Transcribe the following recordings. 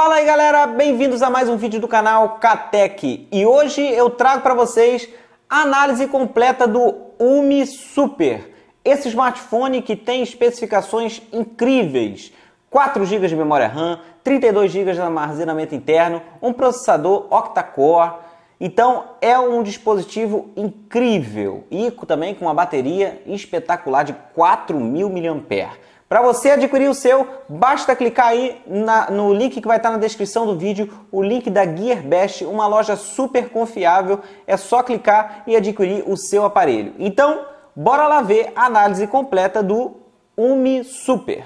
Fala aí galera, bem-vindos a mais um vídeo do canal Catec e hoje eu trago para vocês a análise completa do Umi Super, esse smartphone que tem especificações incríveis. 4 GB de memória RAM, 32 GB de armazenamento interno, um processador octa-core. Então é um dispositivo incrível e também com uma bateria espetacular de 4.000 mAh. Para você adquirir o seu, basta clicar aí na, no link que vai estar tá na descrição do vídeo, o link da GearBest, uma loja super confiável. É só clicar e adquirir o seu aparelho. Então, bora lá ver a análise completa do Umi Super.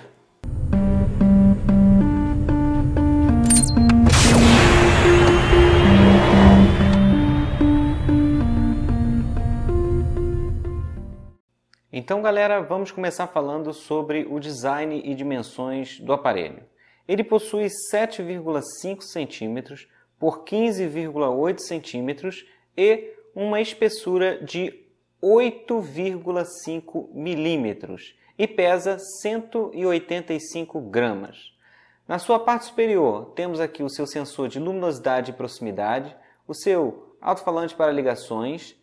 Então, galera, vamos começar falando sobre o design e dimensões do aparelho. Ele possui 7,5 centímetros por 15,8 centímetros e uma espessura de 8,5 milímetros e pesa 185 gramas. Na sua parte superior, temos aqui o seu sensor de luminosidade e proximidade, o seu alto-falante para ligações,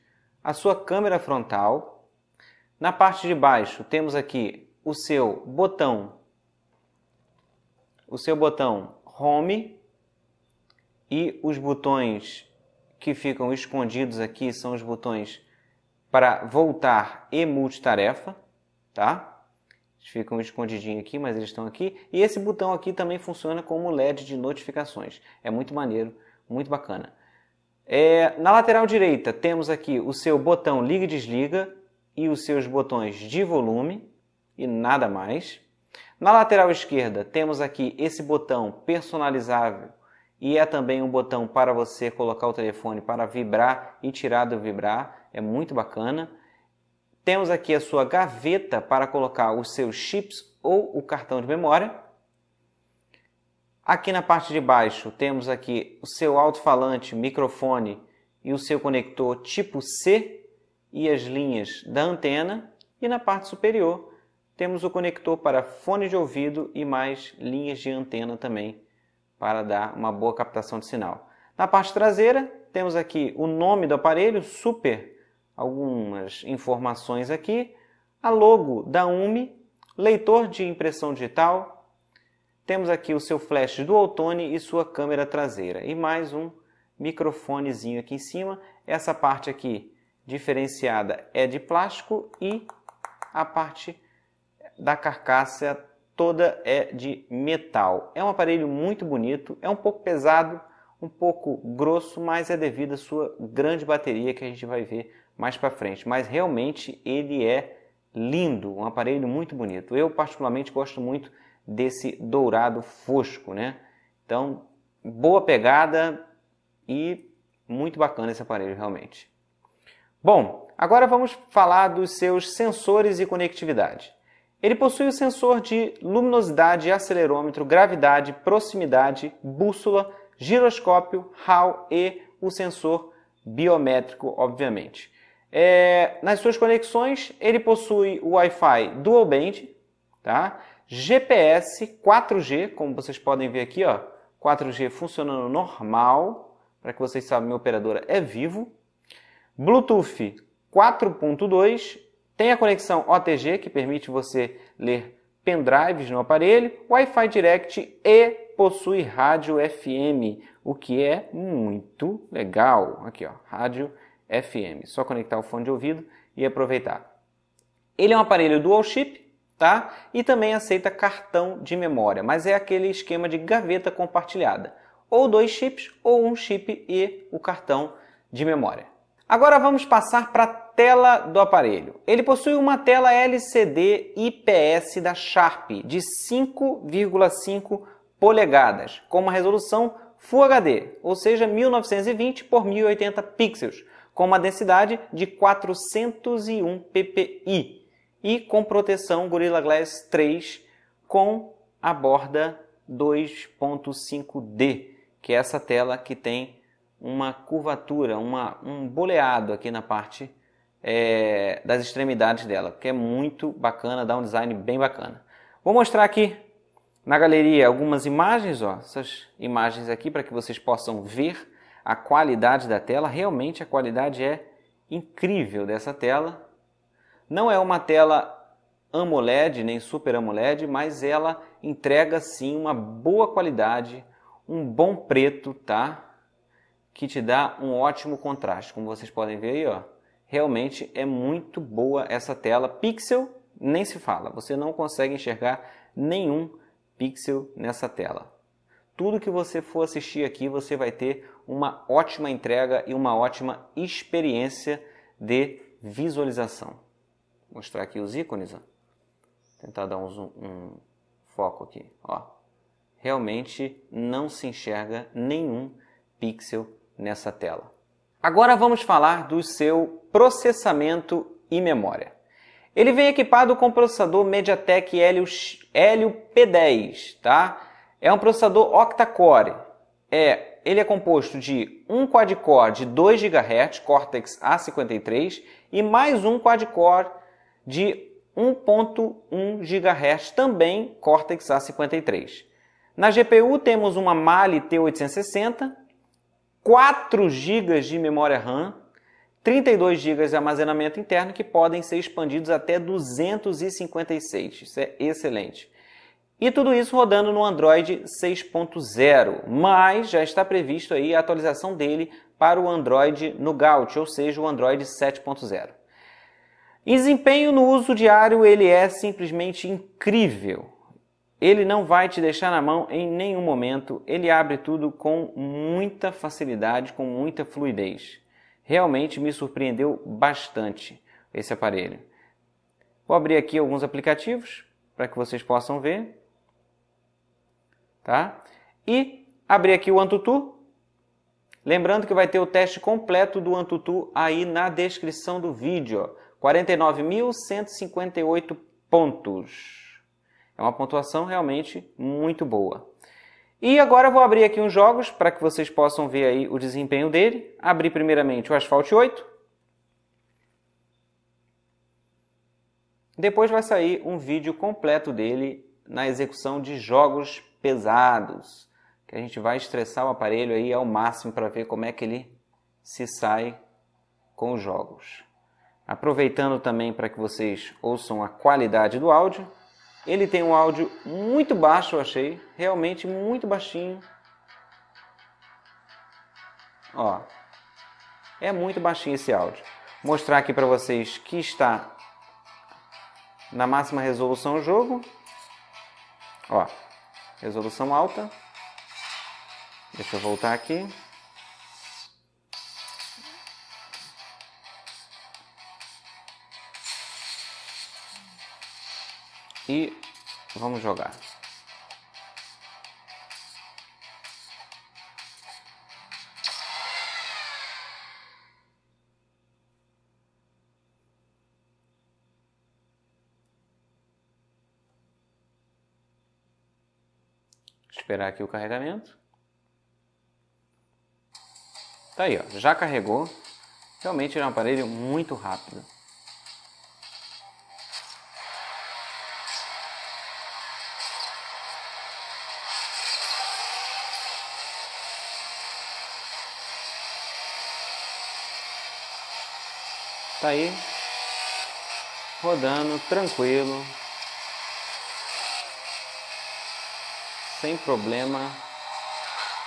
a sua câmera frontal, na parte de baixo temos aqui o seu botão, o seu botão Home e os botões que ficam escondidos aqui são os botões para voltar e multitarefa, tá? Eles ficam escondidinhos aqui, mas eles estão aqui. E esse botão aqui também funciona como LED de notificações. É muito maneiro, muito bacana. É, na lateral direita temos aqui o seu botão liga e desliga e os seus botões de volume e nada mais. Na lateral esquerda temos aqui esse botão personalizável e é também um botão para você colocar o telefone para vibrar e tirar do vibrar, é muito bacana. Temos aqui a sua gaveta para colocar os seus chips ou o cartão de memória. Aqui na parte de baixo temos aqui o seu alto-falante, microfone e o seu conector tipo C e as linhas da antena, e na parte superior temos o conector para fone de ouvido e mais linhas de antena também, para dar uma boa captação de sinal. Na parte traseira, temos aqui o nome do aparelho, Super, algumas informações aqui, a logo da UMI, leitor de impressão digital, temos aqui o seu flash do Altone e sua câmera traseira, e mais um microfonezinho aqui em cima. Essa parte aqui diferenciada é de plástico e a parte da carcaça toda é de metal. É um aparelho muito bonito, é um pouco pesado, um pouco grosso, mas é devido à sua grande bateria que a gente vai ver mais para frente. Mas realmente ele é lindo, um aparelho muito bonito. Eu particularmente gosto muito desse dourado fosco, né? Então, boa pegada e muito bacana esse aparelho realmente. Bom, agora vamos falar dos seus sensores e conectividade. Ele possui o sensor de luminosidade, acelerômetro, gravidade, proximidade, bússola, giroscópio, HAL e o sensor biométrico, obviamente. É, nas suas conexões, ele possui o Wi-Fi dual band, tá? GPS 4G, como vocês podem ver aqui, ó, 4G funcionando normal, para que vocês saibam, minha operadora é vivo. Bluetooth 4.2 tem a conexão OTG, que permite você ler pendrives no aparelho, Wi-Fi Direct e possui rádio FM, o que é muito legal. Aqui, ó, rádio FM. Só conectar o fone de ouvido e aproveitar. Ele é um aparelho dual chip, tá? E também aceita cartão de memória, mas é aquele esquema de gaveta compartilhada. Ou dois chips, ou um chip e o cartão de memória. Agora vamos passar para a tela do aparelho. Ele possui uma tela LCD IPS da Sharp de 5,5 polegadas, com uma resolução Full HD, ou seja, 1920 por 1080 pixels, com uma densidade de 401 ppi e com proteção Gorilla Glass 3 com a borda 2.5D, que é essa tela que tem uma curvatura, uma, um boleado aqui na parte é, das extremidades dela, que é muito bacana, dá um design bem bacana. Vou mostrar aqui na galeria algumas imagens, ó, essas imagens aqui para que vocês possam ver a qualidade da tela. Realmente a qualidade é incrível dessa tela. Não é uma tela AMOLED nem Super AMOLED, mas ela entrega sim uma boa qualidade, um bom preto, tá? que te dá um ótimo contraste, como vocês podem ver aí, ó. Realmente é muito boa essa tela. Pixel nem se fala, você não consegue enxergar nenhum pixel nessa tela. Tudo que você for assistir aqui, você vai ter uma ótima entrega e uma ótima experiência de visualização. Vou mostrar aqui os ícones, ó. tentar dar um, zoom, um foco aqui. Ó. Realmente não se enxerga nenhum pixel nessa tela. Agora vamos falar do seu processamento e memória. Ele vem equipado com o processador MediaTek Helio, Helio P10, tá? É um processador octa-core. É, ele é composto de um quad-core de 2 GHz, Cortex A53, e mais um quad-core de 1.1 GHz, também Cortex A53. Na GPU temos uma Mali T860, 4 GB de memória RAM, 32 GB de armazenamento interno que podem ser expandidos até 256. Isso é excelente. E tudo isso rodando no Android 6.0, mas já está previsto aí a atualização dele para o Android no Nougat, ou seja, o Android 7.0. desempenho no uso diário ele é simplesmente incrível. Ele não vai te deixar na mão em nenhum momento, ele abre tudo com muita facilidade, com muita fluidez. Realmente me surpreendeu bastante esse aparelho. Vou abrir aqui alguns aplicativos para que vocês possam ver. Tá? E abrir aqui o Antutu. Lembrando que vai ter o teste completo do Antutu aí na descrição do vídeo. 49.158 pontos. É uma pontuação realmente muito boa. E agora eu vou abrir aqui uns jogos para que vocês possam ver aí o desempenho dele. Abri primeiramente o Asphalt 8. Depois vai sair um vídeo completo dele na execução de jogos pesados, que a gente vai estressar o aparelho aí ao máximo para ver como é que ele se sai com os jogos. Aproveitando também para que vocês ouçam a qualidade do áudio, ele tem um áudio muito baixo, eu achei. Realmente muito baixinho. Ó. É muito baixinho esse áudio. Vou mostrar aqui para vocês que está na máxima resolução o jogo. Ó. Resolução alta. Deixa eu voltar aqui. e vamos jogar. Esperar aqui o carregamento. Tá aí, ó, já carregou. Realmente é um aparelho muito rápido. Tá aí. Rodando tranquilo. Sem problema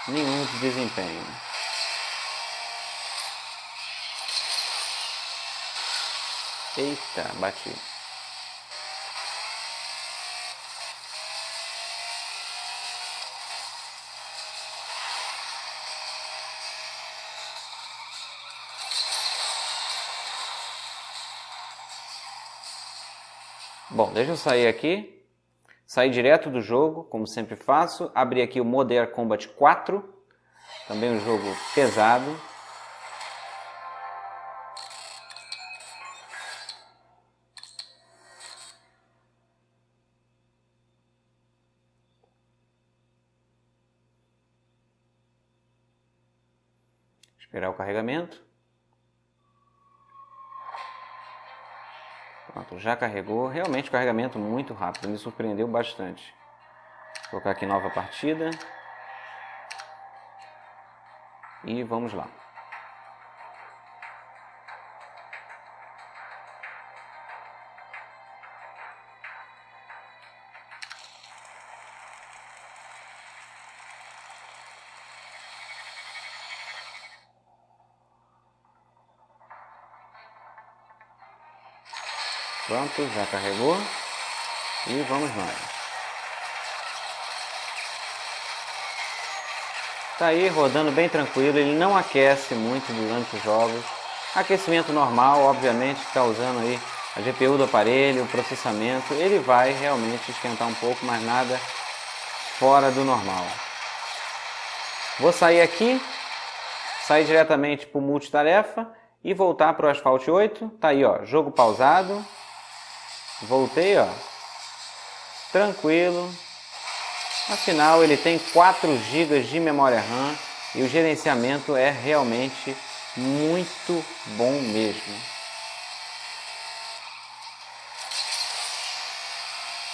nenhum de desempenho. Eita, bati. Bom, deixa eu sair aqui. Sair direto do jogo, como sempre faço. Abri aqui o Modern Combat 4. Também um jogo pesado. Esperar o carregamento. Pronto, já carregou. Realmente carregamento muito rápido, me surpreendeu bastante. Vou colocar aqui nova partida. E vamos lá. Pronto, já carregou. E vamos nós. Tá aí rodando bem tranquilo, ele não aquece muito durante os jogos. Aquecimento normal, obviamente, tá usando aí a GPU do aparelho, o processamento, ele vai realmente esquentar um pouco, mas nada fora do normal. Vou sair aqui, sair diretamente para o multitarefa e voltar para o Asphalt 8. Tá aí, ó, jogo pausado, Voltei, ó. Tranquilo. Afinal, ele tem 4 GB de memória RAM e o gerenciamento é realmente muito bom mesmo.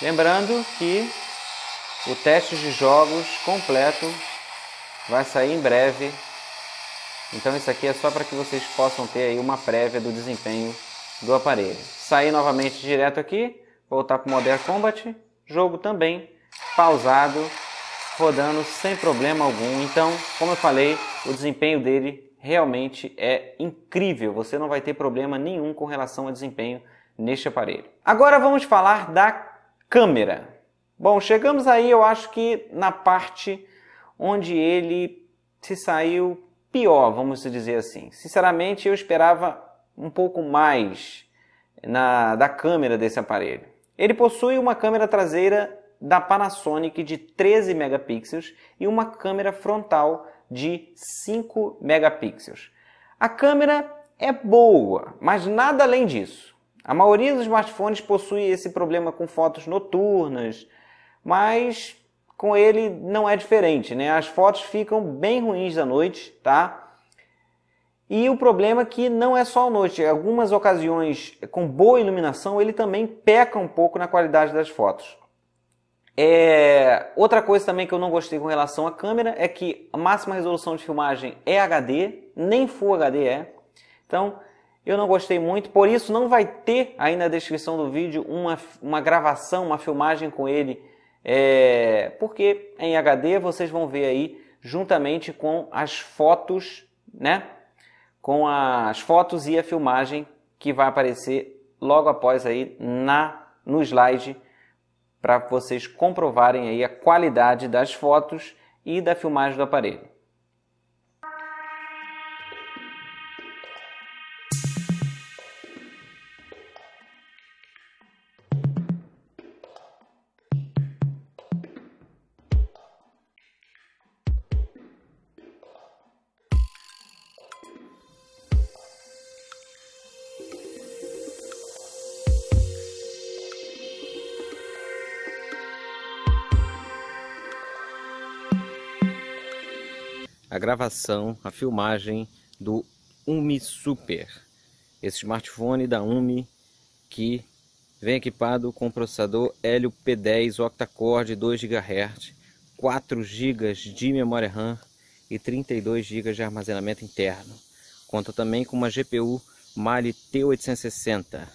Lembrando que o teste de jogos completo vai sair em breve. Então isso aqui é só para que vocês possam ter aí uma prévia do desempenho do aparelho. Sair novamente direto aqui, voltar para o Modern Combat, jogo também pausado, rodando sem problema algum. Então, como eu falei, o desempenho dele realmente é incrível. Você não vai ter problema nenhum com relação a desempenho neste aparelho. Agora vamos falar da câmera. Bom, chegamos aí, eu acho que na parte onde ele se saiu pior, vamos dizer assim. Sinceramente, eu esperava um pouco mais na, da câmera desse aparelho. Ele possui uma câmera traseira da Panasonic de 13 megapixels e uma câmera frontal de 5 megapixels. A câmera é boa, mas nada além disso. A maioria dos smartphones possui esse problema com fotos noturnas, mas com ele não é diferente, né? As fotos ficam bem ruins à noite, tá? E o problema é que não é só à noite. Algumas ocasiões com boa iluminação ele também peca um pouco na qualidade das fotos. É... Outra coisa também que eu não gostei com relação à câmera é que a máxima resolução de filmagem é HD, nem Full HD é. Então eu não gostei muito, por isso não vai ter aí na descrição do vídeo uma, uma gravação, uma filmagem com ele, é... porque é em HD vocês vão ver aí juntamente com as fotos, né? com as fotos e a filmagem que vai aparecer logo após aí na no slide para vocês comprovarem aí a qualidade das fotos e da filmagem do aparelho. a gravação, a filmagem do Umi Super, esse smartphone da Umi que vem equipado com processador Helio P10 octa-core 2 GHz, 4 GB de memória RAM e 32 GB de armazenamento interno. Conta também com uma GPU Mali T860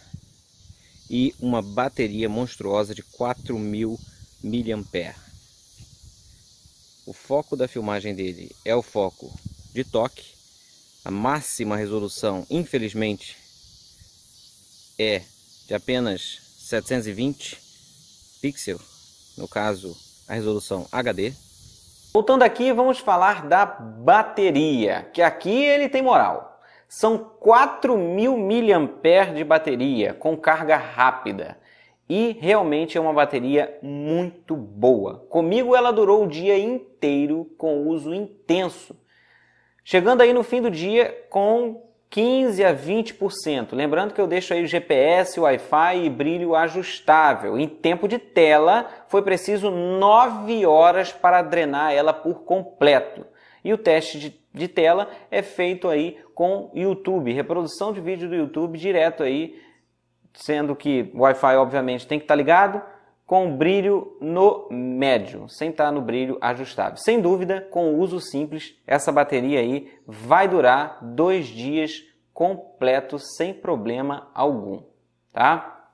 e uma bateria monstruosa de 4000 mAh. O foco da filmagem dele é o foco de toque. A máxima resolução, infelizmente, é de apenas 720 pixels, no caso a resolução HD. Voltando aqui, vamos falar da bateria, que aqui ele tem moral. São 4.000 mAh de bateria com carga rápida e realmente é uma bateria muito boa. Comigo ela durou o dia inteiro com uso intenso, chegando aí no fim do dia com 15 a 20%. Lembrando que eu deixo aí o GPS, Wi-Fi e brilho ajustável. Em tempo de tela, foi preciso 9 horas para drenar ela por completo. E o teste de, de tela é feito aí com YouTube, reprodução de vídeo do YouTube direto aí sendo que o Wi-Fi obviamente tem que estar tá ligado com o brilho no médio, sem estar tá no brilho ajustável. Sem dúvida, com o uso simples, essa bateria aí vai durar dois dias completo sem problema algum, tá?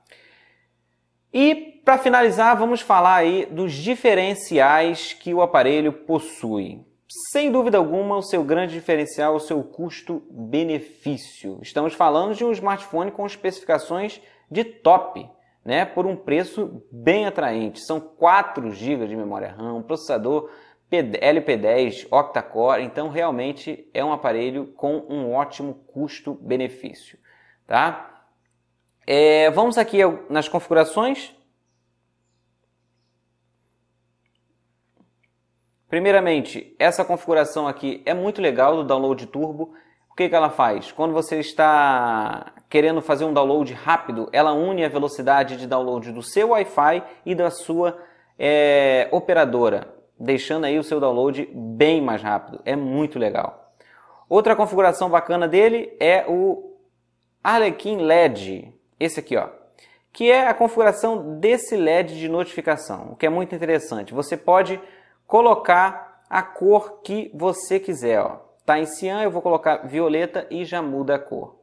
E para finalizar, vamos falar aí dos diferenciais que o aparelho possui sem dúvida alguma, o seu grande diferencial é o seu custo-benefício. Estamos falando de um smartphone com especificações de top, né, por um preço bem atraente. São 4 GB de memória RAM, um processador LP10 octa-core, então realmente é um aparelho com um ótimo custo-benefício, tá? É, vamos aqui nas configurações. Primeiramente, essa configuração aqui é muito legal do download turbo. O que, que ela faz? Quando você está querendo fazer um download rápido, ela une a velocidade de download do seu Wi-Fi e da sua é, operadora, deixando aí o seu download bem mais rápido. É muito legal. Outra configuração bacana dele é o Arlequin LED, esse aqui, ó, que é a configuração desse LED de notificação, o que é muito interessante. Você pode colocar a cor que você quiser. Ó. Tá em cian, eu vou colocar violeta e já muda a cor.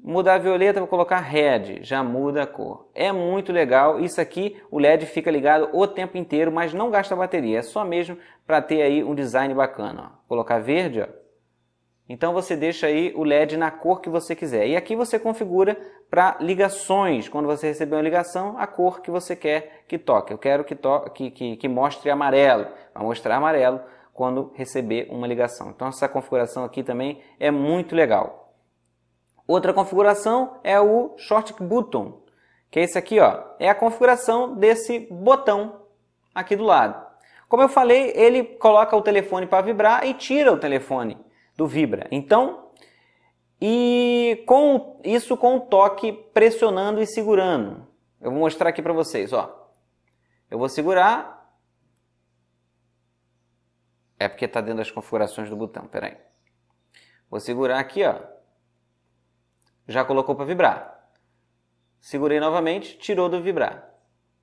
Mudar a violeta, vou colocar red, já muda a cor. É muito legal, isso aqui o LED fica ligado o tempo inteiro, mas não gasta bateria, é só mesmo para ter aí um design bacana. Ó. Colocar verde, ó. Então você deixa aí o LED na cor que você quiser. E aqui você configura para ligações. Quando você receber uma ligação, a cor que você quer que toque. Eu quero que, toque que, que, que mostre amarelo. Vai mostrar amarelo quando receber uma ligação. Então essa configuração aqui também é muito legal. Outra configuração é o Short Button, que é esse aqui, ó. É a configuração desse botão aqui do lado. Como eu falei, ele coloca o telefone para vibrar e tira o telefone do Vibra. Então, e com isso com o toque pressionando e segurando. Eu vou mostrar aqui para vocês, ó. Eu vou segurar. É porque está dentro das configurações do botão, peraí. Vou segurar aqui, ó. Já colocou para vibrar. Segurei novamente, tirou do vibrar.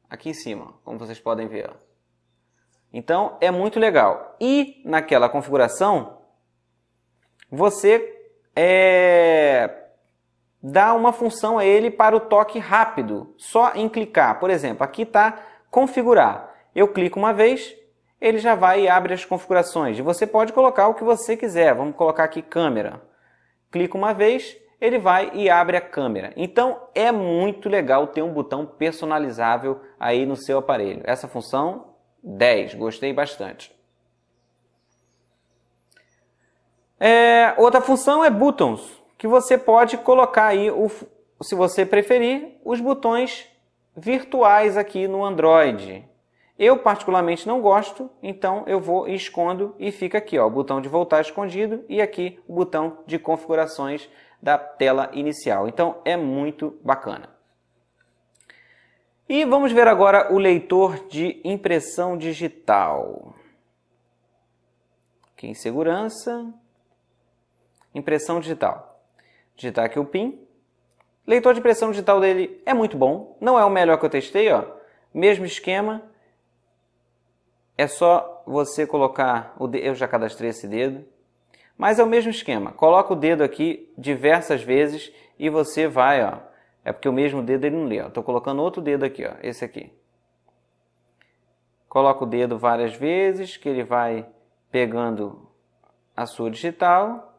Aqui em cima, como vocês podem ver, Então, é muito legal. E naquela configuração, você é, dá uma função a ele para o toque rápido, só em clicar. Por exemplo, aqui está configurar. Eu clico uma vez, ele já vai e abre as configurações. E você pode colocar o que você quiser. Vamos colocar aqui câmera. Clico uma vez, ele vai e abre a câmera. Então é muito legal ter um botão personalizável aí no seu aparelho. Essa função 10, gostei bastante. É, outra função é buttons, que você pode colocar aí, o, se você preferir, os botões virtuais aqui no Android. Eu particularmente não gosto, então eu vou e escondo e fica aqui ó, o botão de voltar escondido e aqui o botão de configurações da tela inicial. Então é muito bacana. E vamos ver agora o leitor de impressão digital. Aqui em segurança, impressão digital. Digitar aqui o PIN. Leitor de impressão digital dele é muito bom, não é o melhor que eu testei, ó. Mesmo esquema, é só você colocar o dedo, eu já cadastrei esse dedo, mas é o mesmo esquema. Coloca o dedo aqui diversas vezes e você vai, ó. É porque o mesmo dedo ele não lê, ó. Tô colocando outro dedo aqui, ó, esse aqui. Coloca o dedo várias vezes que ele vai pegando a sua digital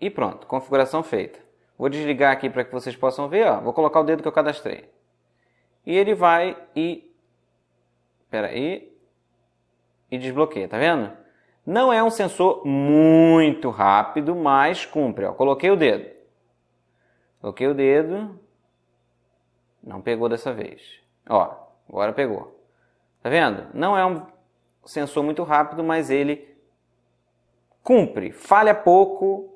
E pronto, configuração feita. Vou desligar aqui para que vocês possam ver, ó. Vou colocar o dedo que eu cadastrei. E ele vai e... espera aí. E desbloqueia, tá vendo? Não é um sensor muito rápido, mas cumpre, ó. Coloquei o dedo. Coloquei o dedo. Não pegou dessa vez. Ó, agora pegou. Tá vendo? Não é um sensor muito rápido, mas ele cumpre, falha pouco.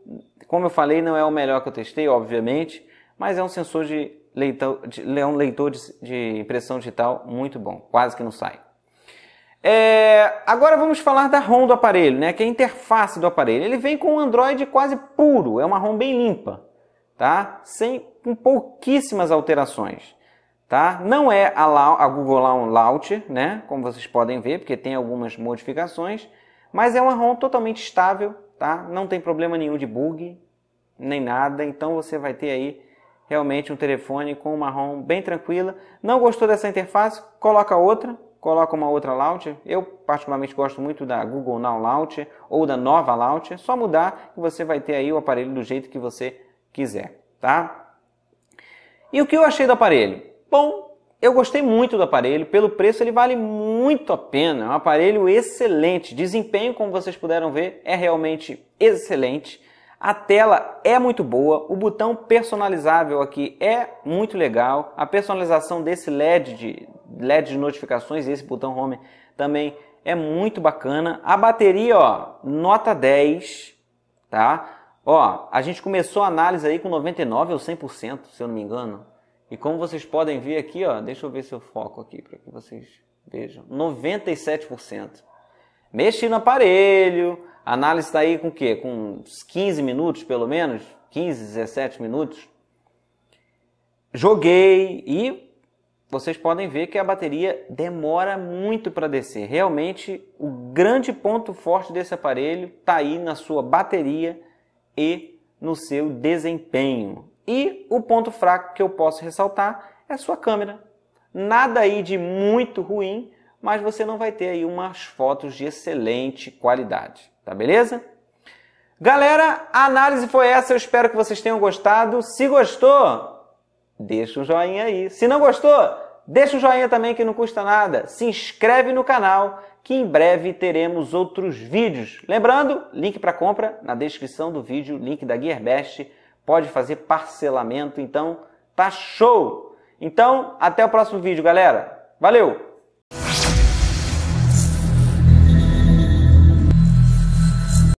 Como eu falei, não é o melhor que eu testei, obviamente, mas é um sensor de leitor de, é um leitor de, de impressão digital muito bom, quase que não sai. É, agora vamos falar da ROM do aparelho, né, que é a interface do aparelho. Ele vem com um Android quase puro, é uma ROM bem limpa, tá? Sem, com pouquíssimas alterações. Tá? Não é a, a Google Launch, né? como vocês podem ver, porque tem algumas modificações, mas é uma ROM totalmente estável, tá? Não tem problema nenhum de bug, nem nada. Então você vai ter aí realmente um telefone com uma ROM bem tranquila. Não gostou dessa interface? Coloca outra, coloca uma outra Launcher. Eu particularmente gosto muito da Google Now Launcher ou da nova Launcher. só mudar e você vai ter aí o aparelho do jeito que você quiser, tá? E o que eu achei do aparelho? Bom, eu gostei muito do aparelho, pelo preço ele vale muito a pena. É um aparelho excelente, desempenho, como vocês puderam ver, é realmente excelente. A tela é muito boa, o botão personalizável aqui é muito legal. A personalização desse LED de LED de notificações, esse botão home também é muito bacana. A bateria, ó, nota 10, tá? Ó, a gente começou a análise aí com 99 ou 100%, se eu não me engano. E como vocês podem ver aqui, ó, deixa eu ver se eu foco aqui para que vocês vejam. 97%. Mexi no aparelho, análise está aí com o quê? Com uns 15 minutos, pelo menos? 15, 17 minutos. Joguei e vocês podem ver que a bateria demora muito para descer. Realmente, o grande ponto forte desse aparelho está aí na sua bateria e no seu desempenho. E o ponto fraco que eu posso ressaltar é a sua câmera. Nada aí de muito ruim, mas você não vai ter aí umas fotos de excelente qualidade, tá beleza? Galera, a análise foi essa, eu espero que vocês tenham gostado. Se gostou, deixa um joinha aí. Se não gostou, deixa um joinha também que não custa nada. Se inscreve no canal que em breve teremos outros vídeos. Lembrando, link para compra na descrição do vídeo, link da Gearbest pode fazer parcelamento. Então, tá show! Então, até o próximo vídeo, galera. Valeu!